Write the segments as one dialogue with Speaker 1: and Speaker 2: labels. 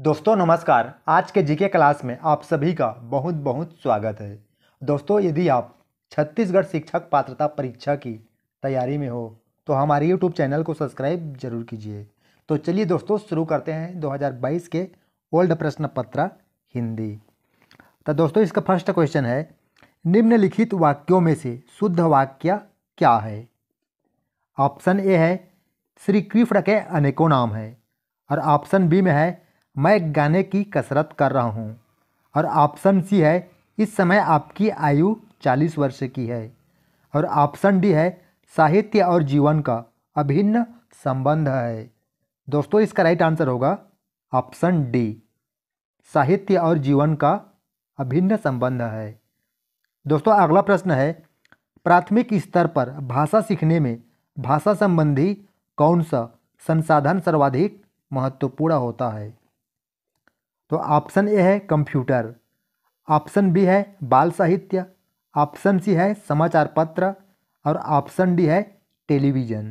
Speaker 1: दोस्तों नमस्कार आज के जीके क्लास में आप सभी का बहुत बहुत स्वागत है दोस्तों यदि आप छत्तीसगढ़ शिक्षक पात्रता परीक्षा की तैयारी में हो तो हमारे यूट्यूब चैनल को सब्सक्राइब जरूर कीजिए तो चलिए दोस्तों शुरू करते हैं 2022 के ओल्ड प्रश्न पत्र हिंदी तो दोस्तों इसका फर्स्ट क्वेश्चन है निम्नलिखित वाक्यों में से शुद्ध वाक्य क्या है ऑप्शन ए है श्री कृष्ण के अनेकों नाम है और ऑप्शन बी में है मैं गाने की कसरत कर रहा हूँ और ऑप्शन सी है इस समय आपकी आयु चालीस वर्ष की है और ऑप्शन डी है साहित्य और जीवन का अभिन्न संबंध है दोस्तों इसका राइट आंसर होगा ऑप्शन डी साहित्य और जीवन का अभिन्न संबंध है दोस्तों अगला प्रश्न है प्राथमिक स्तर पर भाषा सीखने में भाषा संबंधी कौन सा संसाधन सर्वाधिक महत्वपूर्ण होता है तो ऑप्शन ए है कंप्यूटर ऑप्शन बी है बाल साहित्य ऑप्शन सी है समाचार पत्र और ऑप्शन डी है टेलीविज़न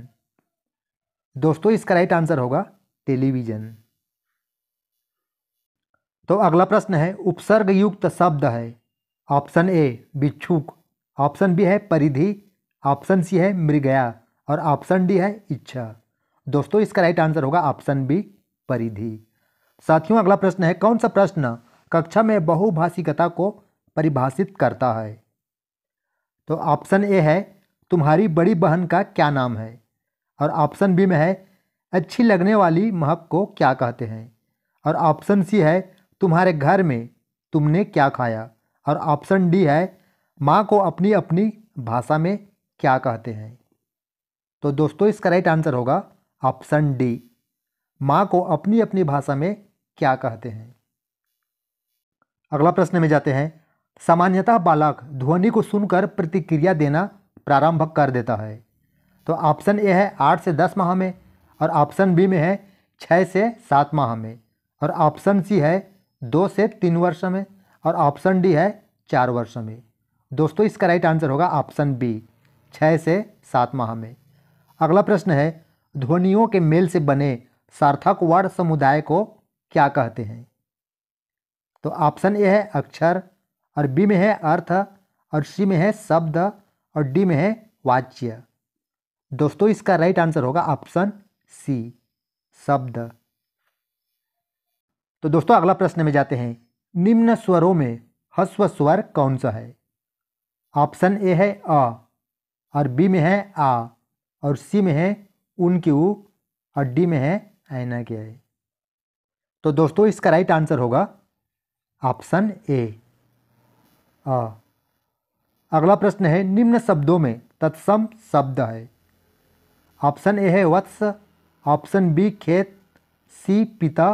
Speaker 1: दोस्तों इसका राइट आंसर होगा टेलीविज़न तो अगला प्रश्न है उपसर्ग युक्त शब्द है ऑप्शन ए बिच्छुक ऑप्शन बी है परिधि ऑप्शन सी है मृगया और ऑप्शन डी है इच्छा दोस्तों इसका राइट आंसर होगा ऑप्शन बी परिधि साथियों अगला प्रश्न है कौन सा प्रश्न कक्षा में बहुभाषिकता को परिभाषित करता है तो ऑप्शन ए है तुम्हारी बड़ी बहन का क्या नाम है और ऑप्शन बी में है अच्छी लगने वाली महक को क्या कहते हैं और ऑप्शन सी है तुम्हारे घर में तुमने क्या खाया और ऑप्शन डी है माँ को अपनी अपनी भाषा में क्या कहते हैं तो दोस्तों इसका राइट आंसर होगा ऑप्शन डी माँ को अपनी अपनी भाषा में क्या कहते हैं अगला प्रश्न में जाते हैं सामान्यतः बालक ध्वनि को सुनकर प्रतिक्रिया देना प्रारंभ कर देता है तो ऑप्शन ए है आठ से दस माह में और ऑप्शन बी में है छः से सात माह में और ऑप्शन सी है दो से तीन वर्ष में और ऑप्शन डी है चार वर्ष में दोस्तों इसका राइट आंसर होगा ऑप्शन बी छः से सात माह में अगला प्रश्न है ध्वनियों के मेल से बने सार्थक वर्ण समुदाय को क्या कहते हैं तो ऑप्शन ए है अक्षर और बी में है अर्थ और सी में है शब्द और डी में है वाच्य दोस्तों इसका राइट आंसर होगा ऑप्शन सी शब्द तो दोस्तों अगला प्रश्न में जाते हैं निम्न स्वरों में हस्व स्वर कौन सा है ऑप्शन ए है अ और बी में है आ और सी में है उनकी ऊ और डी में है ऐना के है तो दोस्तों इसका राइट आंसर होगा ऑप्शन ए अगला प्रश्न है निम्न शब्दों में तत्सम शब्द है ऑप्शन ए है वत्स ऑप्शन बी खेत सी पिता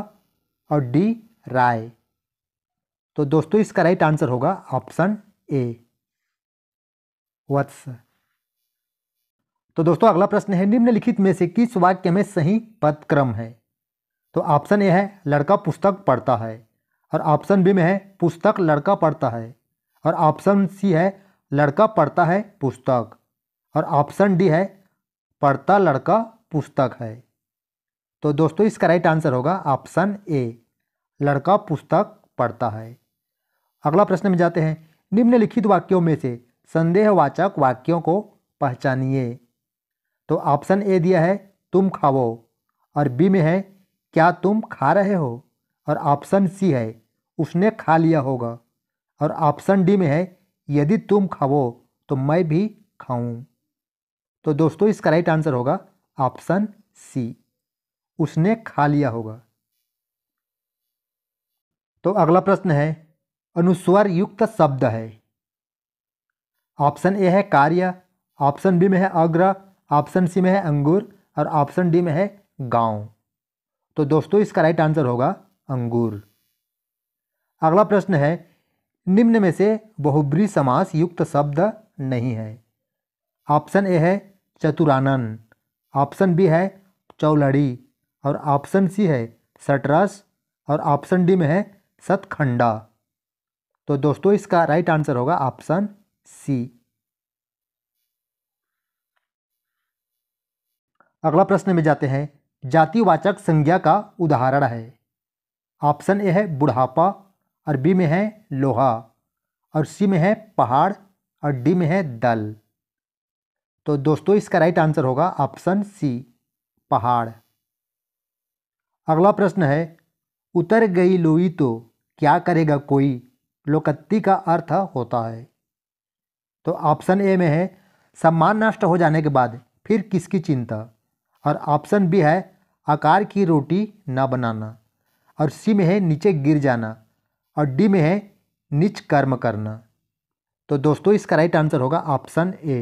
Speaker 1: और डी राय तो दोस्तों इसका राइट आंसर होगा ऑप्शन ए वत्स तो दोस्तों अगला प्रश्न है निम्नलिखित में से किस वाक्य में सही पदक्रम है तो ऑप्शन ए है लड़का पुस्तक पढ़ता है और ऑप्शन बी में है पुस्तक लड़का पढ़ता है और ऑप्शन सी है लड़का पढ़ता है पुस्तक और ऑप्शन डी है पढ़ता लड़का पुस्तक है तो दोस्तों इसका राइट आंसर होगा ऑप्शन ए लड़का पुस्तक पढ़ता है अगला प्रश्न में जाते हैं निम्नलिखित वाक्यों में से संदेहवाचक वाक्यों को पहचानिए तो ऑप्शन ए दिया है तुम खाओ और बी में है क्या तुम खा रहे हो और ऑप्शन सी है उसने खा लिया होगा और ऑप्शन डी में है यदि तुम खाओ तो मैं भी खाऊं तो दोस्तों इसका राइट आंसर होगा ऑप्शन सी उसने खा लिया होगा तो अगला प्रश्न है अनुस्वर युक्त शब्द है ऑप्शन ए है कार्य ऑप्शन बी में है अग्र ऑप्शन सी में है अंगूर और ऑप्शन डी में है गांव तो दोस्तों इसका राइट आंसर होगा अंगूर अगला प्रश्न है निम्न में से बहुब्री समास युक्त शब्द नहीं है ऑप्शन ए है चतुरानन ऑप्शन बी है चौलड़ी और ऑप्शन सी है सटरस और ऑप्शन डी में है सतखंडा तो दोस्तों इसका राइट आंसर होगा ऑप्शन सी अगला प्रश्न में जाते हैं जातिवाचक संज्ञा का उदाहरण है ऑप्शन ए है बुढ़ापा और बी में है लोहा और सी में है पहाड़ और डी में है दल तो दोस्तों इसका राइट आंसर होगा ऑप्शन सी पहाड़ अगला प्रश्न है उतर गई लोई तो क्या करेगा कोई लोकत्ती का अर्थ होता है तो ऑप्शन ए में है सम्मान नष्ट हो जाने के बाद फिर किसकी चिंता और ऑप्शन बी है आकार की रोटी ना बनाना और सी में है नीचे गिर जाना और डी में है नीच कर्म करना तो दोस्तों इसका राइट आंसर होगा ऑप्शन ए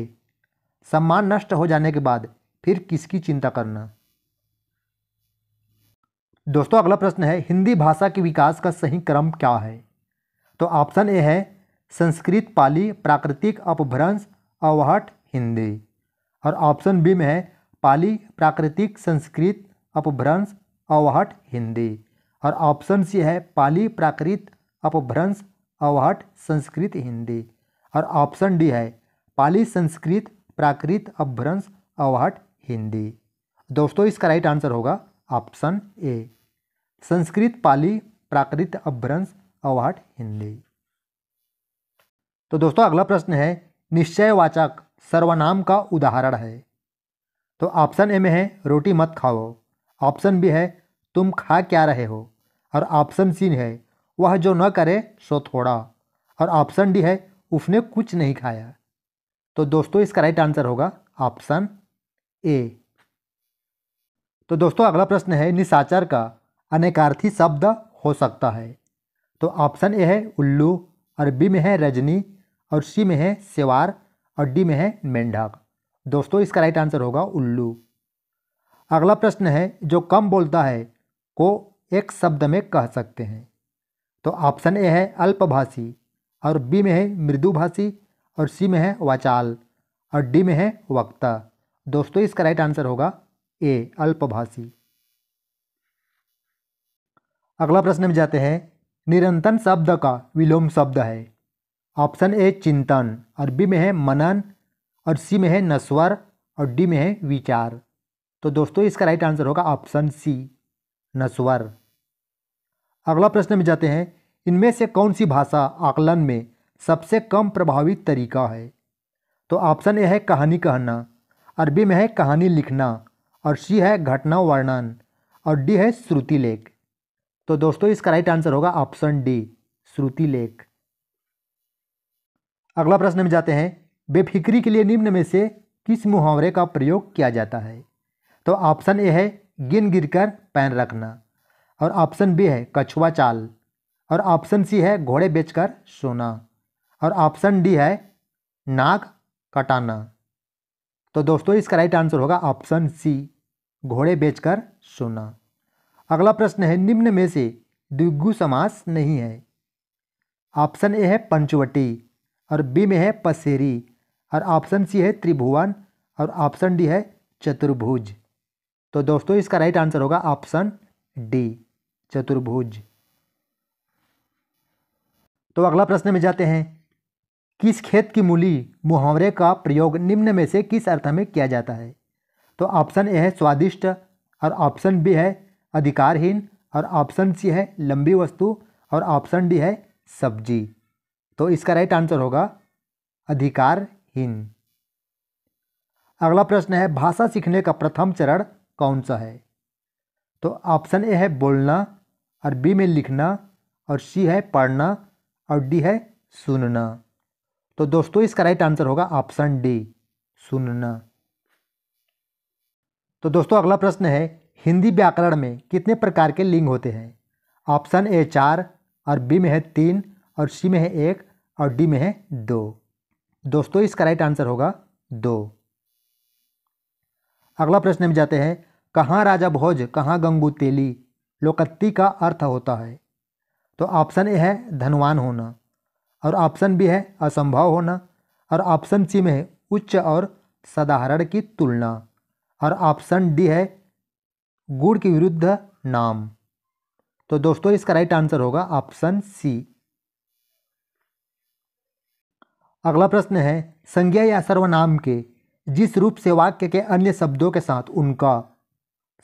Speaker 1: सम्मान नष्ट हो जाने के बाद फिर किसकी चिंता करना दोस्तों अगला प्रश्न है हिंदी भाषा के विकास का सही क्रम क्या है तो ऑप्शन ए है संस्कृत पाली प्राकृतिक अपभ्रंश अवहट हिंदी और ऑप्शन बी में है पाली प्राकृतिक संस्कृत अपभ्रंश अवहट हिंदी और ऑप्शन सी है पाली प्राकृत अपभ्रंश अवहट संस्कृत हिंदी और ऑप्शन डी है पाली संस्कृत प्राकृत अपभ्रंश अवहट हिंदी दोस्तों इसका राइट आंसर होगा ऑप्शन ए संस्कृत पाली प्राकृत अपभ्रंश अवहट हिंदी तो दोस्तों अगला प्रश्न है निश्चयवाचक सर्वनाम का उदाहरण है तो ऑप्शन ए में है रोटी मत खाओ ऑप्शन बी है तुम खा क्या रहे हो और ऑप्शन सी है वह जो न करे सो थोड़ा और ऑप्शन डी है उसने कुछ नहीं खाया तो दोस्तों इसका राइट आंसर होगा ऑप्शन ए तो दोस्तों अगला प्रश्न है निशाचर का अनेकार्थी शब्द हो सकता है तो ऑप्शन ए है उल्लू और बी में है रजनी और सी में है सेवार और डी में है मेंढक दोस्तों इसका राइट आंसर होगा उल्लू अगला प्रश्न है जो कम बोलता है को एक शब्द में कह सकते हैं तो ऑप्शन ए है अल्पभाषी और बी में है मृदुभाषी और सी में है वाचाल और डी में है वक्ता दोस्तों इसका राइट आंसर होगा ए अल्पभाषी अगला प्रश्न में जाते हैं निरंतन शब्द का विलोम शब्द है ऑप्शन ए चिंतन और बी में है मनन और सी में है नस्वर और डी में है विचार तो दोस्तों इसका राइट आंसर होगा ऑप्शन सी नस्वर अगला प्रश्न में जाते हैं इनमें से कौन सी भाषा आकलन में सबसे कम प्रभावित तरीका है तो ऑप्शन ए है कहानी कहना अरबी में है कहानी लिखना और सी है घटना वर्णन और डी है श्रुति लेख तो दोस्तों इसका राइट आंसर होगा ऑप्शन डी श्रुति लेख अगला प्रश्न में जाते हैं बेफिक्री के लिए निम्न में से किस मुहावरे का प्रयोग किया जाता है तो ऑप्शन ए है गिन गिर कर पैन रखना और ऑप्शन बी है कछुआ चाल और ऑप्शन सी है घोड़े बेचकर सोना और ऑप्शन डी है नाक कटाना तो दोस्तों इसका राइट आंसर होगा ऑप्शन सी घोड़े बेचकर सोना अगला प्रश्न है निम्न में से द्विगु समास नहीं है ऑप्शन ए है पंचवटी और बी में है पसेरी और ऑप्शन सी है त्रिभुवन और ऑप्शन डी है चतुर्भुज तो दोस्तों इसका राइट आंसर होगा ऑप्शन डी चतुर्भुज तो अगला प्रश्न में जाते हैं किस खेत की मूली मुहावरे का प्रयोग निम्न में से किस अर्थ में किया जाता है तो ऑप्शन ए है स्वादिष्ट और ऑप्शन बी है अधिकारहीन और ऑप्शन सी है लंबी वस्तु और ऑप्शन डी है सब्जी तो इसका राइट आंसर होगा अधिकारहीन अगला प्रश्न है भाषा सीखने का प्रथम चरण कौन सा है तो ऑप्शन ए है बोलना और बी में लिखना और सी है पढ़ना और डी है सुनना तो दोस्तों इसका राइट आंसर होगा ऑप्शन डी सुनना तो दोस्तों अगला प्रश्न है हिंदी व्याकरण में कितने प्रकार के लिंग होते हैं ऑप्शन ए चार और बी में है तीन और सी में है एक और डी में है दो दोस्तों इसका राइट आंसर होगा दो अगला प्रश्न में जाते हैं कहाँ राजा भोज कहाँ गंगू तेली लोकत्ती का अर्थ होता है तो ऑप्शन ए है धनवान होना और ऑप्शन बी है असंभव होना और ऑप्शन सी में है उच्च और साधारण की तुलना और ऑप्शन डी है गुड़ के विरुद्ध नाम तो दोस्तों इसका राइट आंसर होगा ऑप्शन सी अगला प्रश्न है संज्ञा या सर्वनाम के जिस रूप से वाक्य के अन्य शब्दों के साथ उनका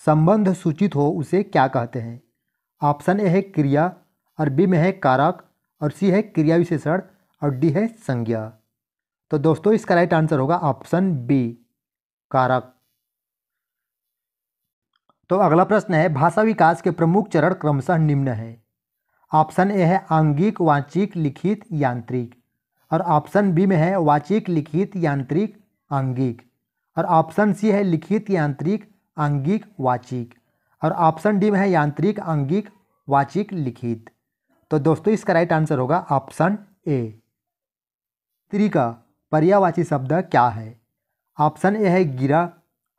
Speaker 1: संबंध सूचित हो उसे क्या कहते हैं ऑप्शन ए है क्रिया और बी में है कारक और सी है क्रिया विशेषण और डी है संज्ञा तो दोस्तों इसका राइट आंसर होगा ऑप्शन बी कारक तो अगला प्रश्न है भाषा विकास के प्रमुख चरण क्रमशः निम्न है ऑप्शन ए है आंगिक वाचिक लिखित यांत्रिक और ऑप्शन बी में है वाचिक लिखित यांत्रिक आंगिक और ऑप्शन सी है लिखित यांत्रिक आंगिक वाचिक और ऑप्शन डी में है यांत्रिक आंगिक वाचिक लिखित तो दोस्तों इसका राइट आंसर होगा ऑप्शन ए त्री का पर्यावाची शब्द क्या है ऑप्शन ए है गिरा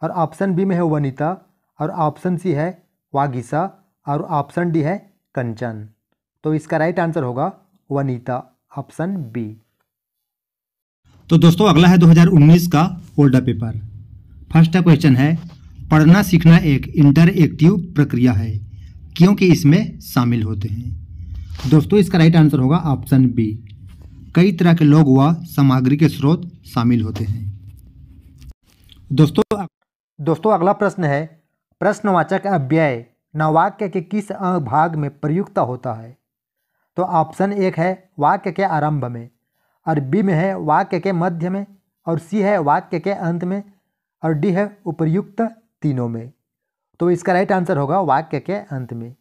Speaker 1: और ऑप्शन बी में है वनिता और ऑप्शन सी है वागिसा और ऑप्शन डी है कंचन तो इसका राइट आंसर होगा वनिता ऑप्शन बी तो दोस्तों अगला है 2019 का ओल्डा पेपर फर्स्ट क्वेश्चन है पढ़ना सीखना एक इंटर एक्टिव प्रक्रिया है क्योंकि इसमें शामिल होते हैं दोस्तों इसका राइट आंसर होगा ऑप्शन बी कई तरह के लोग व सामग्री के स्रोत शामिल होते हैं दोस्तों दोस्तों अगला प्रश्न है प्रश्नवाचक अव्यय नवाक्य के किस भाग में प्रयुक्त होता है तो ऑप्शन एक है वाक्य के आरंभ में और बी में है वाक्य के मध्य में और सी है वाक्य के अंत में और डी है उपर्युक्त तीनों में तो इसका राइट आंसर होगा वाक्य के अंत में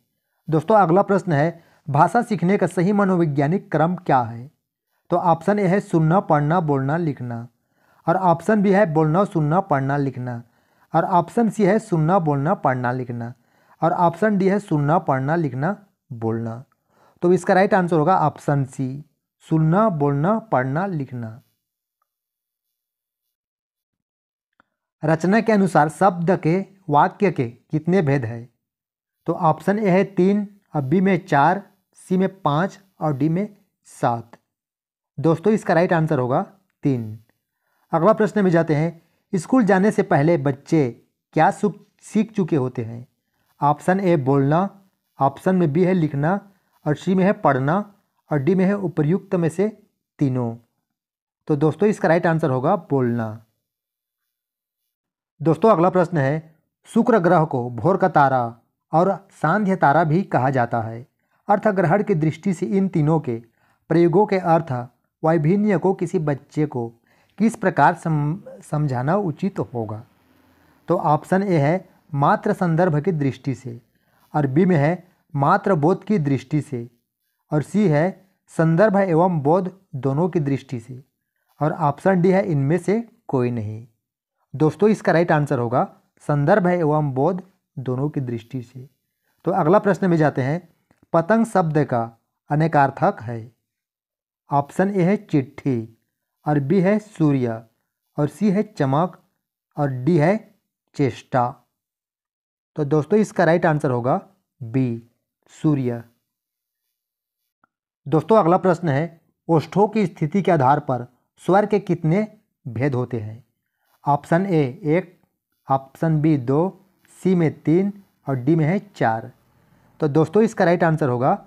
Speaker 1: दोस्तों अगला प्रश्न है भाषा सीखने का सही मनोवैज्ञानिक क्रम क्या है तो ऑप्शन ए है सुनना पढ़ना बोलना लिखना और ऑप्शन बी है बोलना सुनना पढ़ना लिखना और ऑप्शन सी है सुनना बोलना पढ़ना लिखना और ऑप्शन डी है सुनना पढ़ना लिखना बोलना तो इसका राइट आंसर होगा ऑप्शन सी सुनना बोलना पढ़ना लिखना रचना के अनुसार शब्द के वाक्य के कितने भेद है तो ऑप्शन ए है तीन और बी में चार सी में पाँच और डी में सात दोस्तों इसका राइट आंसर होगा तीन अगला प्रश्न में जाते हैं स्कूल जाने से पहले बच्चे क्या सुख सीख चुके होते हैं ऑप्शन ए बोलना ऑप्शन में बी है लिखना और सी में है पढ़ना और डी में है उपर्युक्त में से तीनों तो दोस्तों इसका राइट आंसर होगा बोलना दोस्तों अगला प्रश्न है शुक्र ग्रह को भोर का तारा और सांध्य तारा भी कहा जाता है अर्थग्रहण की दृष्टि से इन तीनों के प्रयोगों के अर्थ वैभिन्य को किसी बच्चे को किस प्रकार सम, समझाना उचित होगा तो ऑप्शन ए है मात्र संदर्भ की दृष्टि से और बी में है मात्र बोध की दृष्टि से और सी है संदर्भ है एवं बोध दोनों की दृष्टि से और ऑप्शन डी है इनमें से कोई नहीं दोस्तों इसका राइट आंसर होगा संदर्भ है एवं बोध दोनों की दृष्टि से तो अगला प्रश्न में जाते हैं पतंग शब्द का अनेकार्थक है ऑप्शन ए है चिट्ठी और बी है सूर्य और सी है चमक और डी है चेष्टा तो दोस्तों इसका राइट आंसर होगा बी सूर्य दोस्तों अगला प्रश्न है ओष्ठों की स्थिति के आधार पर स्वर के कितने भेद होते हैं ऑप्शन ए एक ऑप्शन बी दो सी में तीन और डी में है चार तो दोस्तों इसका राइट आंसर होगा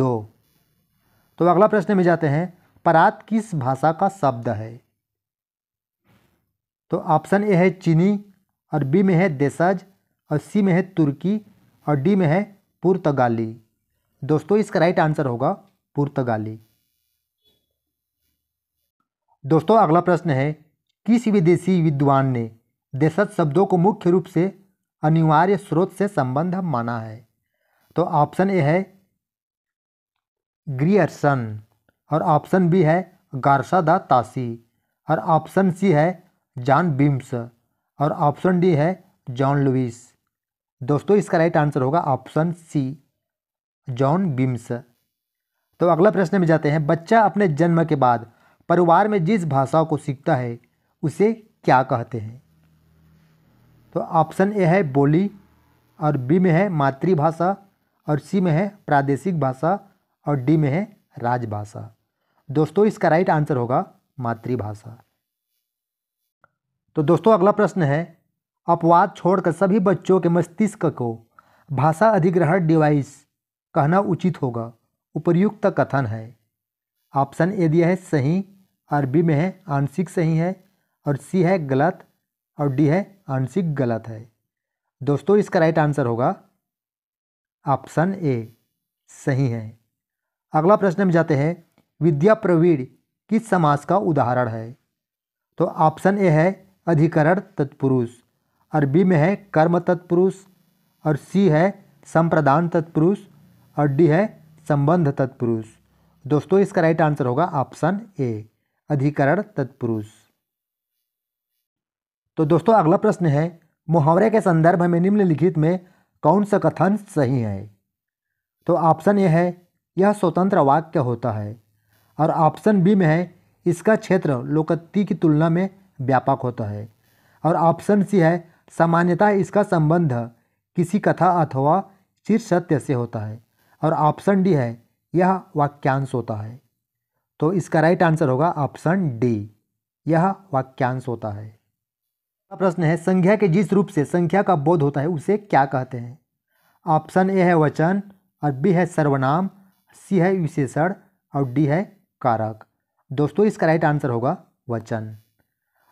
Speaker 1: दो तो अगला प्रश्न में जाते हैं परात किस भाषा का शब्द है तो ऑप्शन ए है चीनी और बी में है देसाज और सी में है तुर्की और डी में है पुर्तगाली दोस्तों इसका राइट आंसर होगा पुर्तगाली दोस्तों अगला प्रश्न है किस विदेशी विद्वान ने देशज शब्दों को मुख्य रूप से अनिवार्य स्रोत से संबंध माना है तो ऑप्शन ए है ग्रियर्सन और ऑप्शन बी है गारसादा तासी और ऑप्शन सी है जॉन बिम्स और ऑप्शन डी है जॉन लुइस दोस्तों इसका राइट आंसर होगा ऑप्शन सी जॉन बिम्स तो अगला प्रश्न में जाते हैं बच्चा अपने जन्म के बाद परिवार में जिस भाषा को सीखता है उसे क्या कहते हैं तो ऑप्शन ए है बोली और बी में है मातृभाषा और सी में है प्रादेशिक भाषा और डी में है राजभाषा दोस्तों इसका राइट आंसर होगा मातृभाषा तो दोस्तों अगला प्रश्न है अपवाद छोड़कर सभी बच्चों के मस्तिष्क को भाषा अधिग्रहण डिवाइस कहना उचित होगा उपर्युक्त कथन है ऑप्शन ए दिया है सही बी में है आंशिक सही है और सी है गलत और डी है आंशिक गलत है दोस्तों इसका राइट आंसर होगा ऑप्शन ए सही है अगला प्रश्न में जाते हैं विद्या प्रवीण किस समास का उदाहरण है तो ऑप्शन ए है अधिकरण तत्पुरुष और बी में है कर्म तत्पुरुष और सी है संप्रदान तत्पुरुष और डी है संबंध तत्पुरुष दोस्तों इसका राइट आंसर होगा ऑप्शन ए अधिकरण तत्पुरुष तो दोस्तों अगला प्रश्न है मुहावरे के संदर्भ में निम्नलिखित में कौन सा कथन सही है तो ऑप्शन ए है यह स्वतंत्र वाक्य होता है और ऑप्शन बी में है इसका क्षेत्र लोकत्ति की तुलना में व्यापक होता है और ऑप्शन सी है सामान्यतः इसका संबंध किसी कथा अथवा चिर सत्य से होता है और ऑप्शन डी है यह वाक्यांश होता है तो इसका राइट आंसर होगा ऑप्शन डी यह वाक्यांश होता है प्रश्न है संख्या के जिस रूप से संख्या का बोध होता है उसे क्या कहते हैं ऑप्शन ए है वचन और बी है सर्वनाम सी है विशेषण और डी है कारक दोस्तों इसका राइट आंसर होगा वचन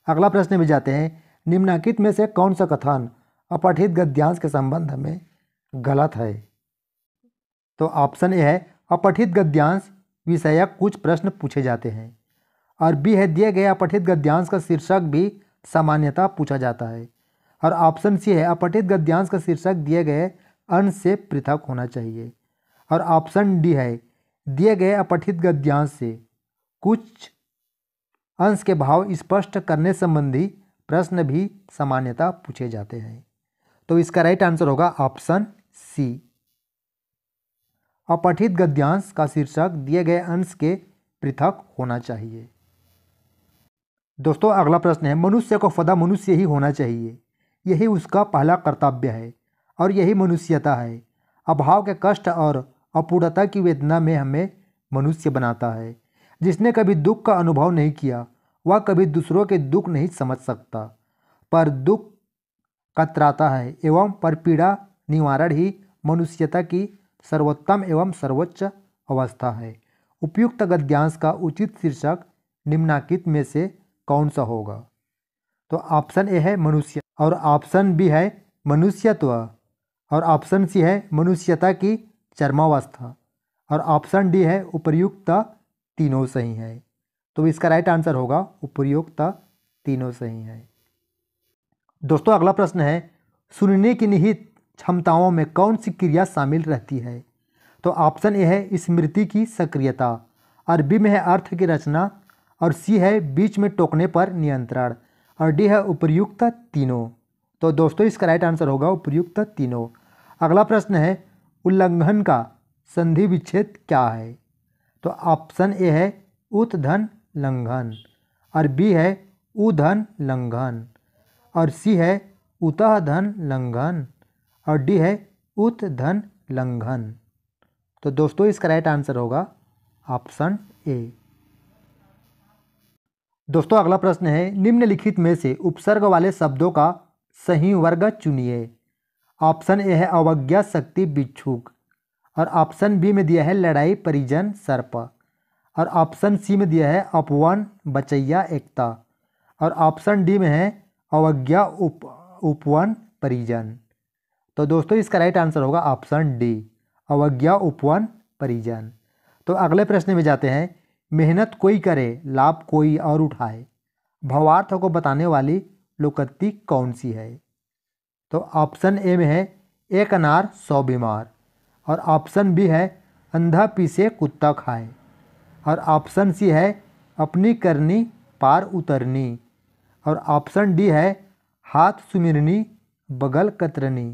Speaker 1: अगला प्रश्न भी जाते हैं निम्नाकित में से कौन सा कथन अपठित गद्यांश के संबंध में गलत है तो ऑप्शन ए है अपठित गद्यांश विषयक कुछ प्रश्न पूछे जाते हैं और बी है दिए गए अपठित गद्यांश का शीर्षक भी सामान्यता पूछा जाता है और ऑप्शन सी है अपठित गद्यांश का शीर्षक दिए गए अंश से पृथक होना चाहिए और ऑप्शन डी है दिए गए अपठित गद्यांश से कुछ अंश के भाव स्पष्ट करने संबंधी प्रश्न भी सामान्यता पूछे जाते हैं तो इसका राइट आंसर होगा ऑप्शन सी अपठित गद्यांश का शीर्षक दिए गए अंश के पृथक होना चाहिए दोस्तों अगला प्रश्न है मनुष्य को फदा मनुष्य ही होना चाहिए यही उसका पहला कर्तव्य है और यही मनुष्यता है अभाव के कष्ट और अपूर्णता की वेदना में हमें मनुष्य बनाता है जिसने कभी दुख का अनुभव नहीं किया वह कभी दूसरों के दुख नहीं समझ सकता पर दुख कतराता है एवं पर पीड़ा निवारण ही मनुष्यता की सर्वोत्तम एवं सर्वोच्च अवस्था है उपयुक्त गद्यांश का उचित शीर्षक निम्नाकित में से कौन सा होगा तो ऑप्शन ए है मनुष्य और ऑप्शन बी है मनुष्यत्व और ऑप्शन सी है मनुष्यता की चरमावस्था और ऑप्शन डी है उपयुक्त तीनों सही है तो इसका राइट आंसर होगा उपयुक्त तीनों सही है दोस्तों अगला प्रश्न है सुनने की निहित क्षमताओं में कौन सी क्रिया शामिल रहती है तो ऑप्शन ए है स्मृति की सक्रियता और बी में है अर्थ की रचना और सी है बीच में टोकने पर नियंत्रण और डी है उपयुक्त तीनों तो दोस्तों इसका राइट आंसर होगा उपयुक्त तीनों अगला प्रश्न है उल्लंघन का संधि विच्छेद क्या है तो ऑप्शन ए है उत्धन लंघन और बी है उधन लंघन और सी है उतः धन लंघन और डी है धन लंघन तो दोस्तों इसका राइट आंसर होगा ऑप्शन ए दोस्तों अगला प्रश्न है निम्नलिखित में से उपसर्ग वाले शब्दों का सही वर्ग चुनिए ऑप्शन ए है अवज्ञा शक्ति बिच्छुक और ऑप्शन बी में दिया है लड़ाई परिजन सर्प और ऑप्शन सी में दिया है अपवन बचैया एकता और ऑप्शन डी में है अवज्ञा उप उपवन परिजन तो दोस्तों इसका राइट आंसर होगा ऑप्शन डी अवज्ञा उपवन परिजन तो अगले प्रश्न में जाते हैं मेहनत कोई करे लाभ कोई और उठाए भावार्थ को बताने वाली लोकोक्ति कौन सी है तो ऑप्शन ए में है एक अनार सौ बीमार और ऑप्शन बी है अंधा पीसे कुत्ता खाए और ऑप्शन सी है अपनी करनी पार उतरनी और ऑप्शन डी है हाथ सुमिरनी बगल कतरनी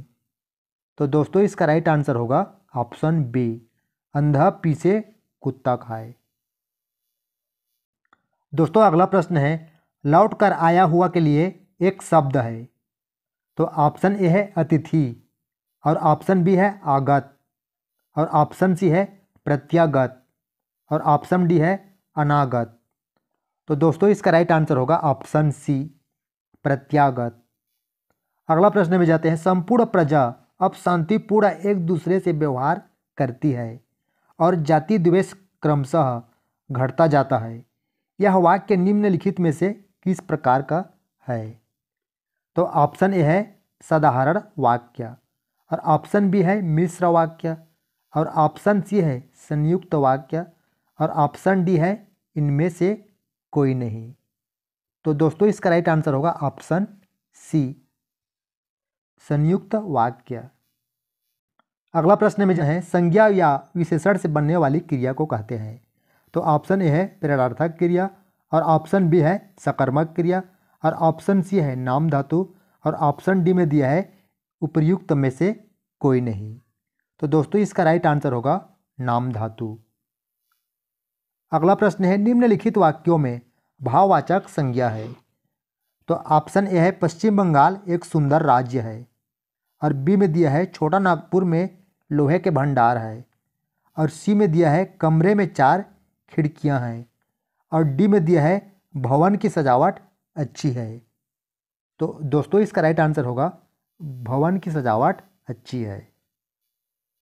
Speaker 1: तो दोस्तों इसका राइट आंसर होगा ऑप्शन बी अंधा पीछे कुत्ता खाए दोस्तों अगला प्रश्न है लौट कर आया हुआ के लिए एक शब्द है तो ऑप्शन ए है अतिथि और ऑप्शन बी है आगत और ऑप्शन सी है प्रत्यागत और ऑप्शन डी है अनागत तो दोस्तों इसका राइट आंसर होगा ऑप्शन सी प्रत्यागत अगला प्रश्न में जाते हैं संपूर्ण प्रजा अब शांतिपूर्ण एक दूसरे से व्यवहार करती है और जाति द्वेष क्रमशः घटता जाता है यह वाक्य निम्नलिखित में से किस प्रकार का है तो ऑप्शन ए है साधारण वाक्य और ऑप्शन बी है मिश्र वाक्य और ऑप्शन सी है संयुक्त वाक्य और ऑप्शन डी है इनमें से कोई नहीं तो दोस्तों इसका राइट आंसर होगा ऑप्शन सी संयुक्त वाक्य अगला प्रश्न में जो है संज्ञा या विशेषण से बनने वाली क्रिया को कहते हैं तो ऑप्शन ए है प्रेरणार्थक क्रिया और ऑप्शन बी है सकर्मक क्रिया और ऑप्शन सी है नाम धातु और ऑप्शन डी में दिया है उपयुक्त में से कोई नहीं तो दोस्तों इसका राइट आंसर होगा नाम धातु अगला प्रश्न है निम्नलिखित वाक्यों में भाववाचक संज्ञा है तो ऑप्शन ए है पश्चिम बंगाल एक सुंदर राज्य है और बी में दिया है छोटा नागपुर में लोहे के भंडार है और सी में दिया है कमरे में चार खिड़कियां हैं और डी में दिया है भवन की सजावट अच्छी है तो दोस्तों इसका राइट आंसर होगा भवन की सजावट अच्छी है